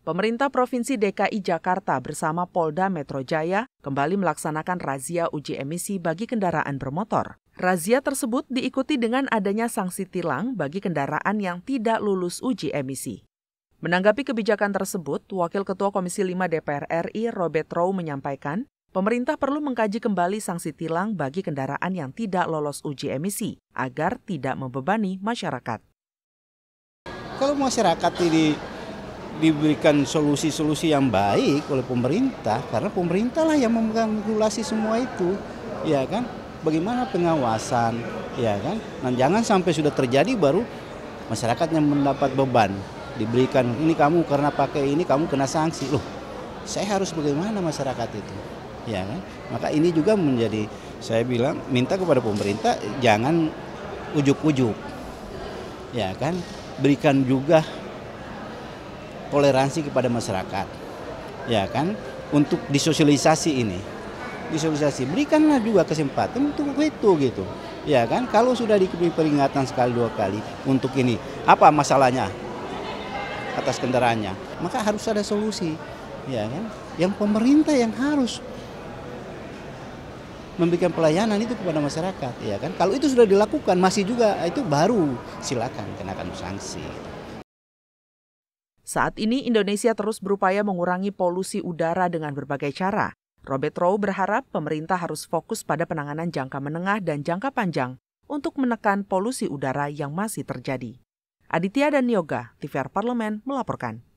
Pemerintah Provinsi DKI Jakarta bersama Polda Metro Jaya kembali melaksanakan razia uji emisi bagi kendaraan bermotor. Razia tersebut diikuti dengan adanya sanksi tilang bagi kendaraan yang tidak lulus uji emisi. Menanggapi kebijakan tersebut, Wakil Ketua Komisi 5 DPR RI Robert Rowe menyampaikan, pemerintah perlu mengkaji kembali sanksi tilang bagi kendaraan yang tidak lolos uji emisi agar tidak membebani masyarakat. Kalau masyarakat ini diberikan solusi-solusi yang baik oleh pemerintah karena pemerintahlah yang memegang regulasi semua itu ya kan bagaimana pengawasan ya kan dan jangan sampai sudah terjadi baru masyarakatnya mendapat beban diberikan ini kamu karena pakai ini kamu kena sanksi loh saya harus bagaimana masyarakat itu ya kan maka ini juga menjadi saya bilang minta kepada pemerintah jangan ujuk-ujuk ya kan berikan juga toleransi kepada masyarakat. Ya kan? Untuk disosialisasi ini. Disosialisasi, berikanlah juga kesempatan untuk itu gitu. Ya kan? Kalau sudah diberi peringatan sekali dua kali untuk ini, apa masalahnya? atas kendaraannya, maka harus ada solusi, ya kan? Yang pemerintah yang harus memberikan pelayanan itu kepada masyarakat ya kan kalau itu sudah dilakukan masih juga itu baru silakan kenakan sanksi saat ini Indonesia terus berupaya mengurangi polusi udara dengan berbagai cara. Robert Rowe berharap pemerintah harus fokus pada penanganan jangka menengah dan jangka panjang untuk menekan polusi udara yang masih terjadi. Aditya dan Yoga, TVR Parlemen melaporkan.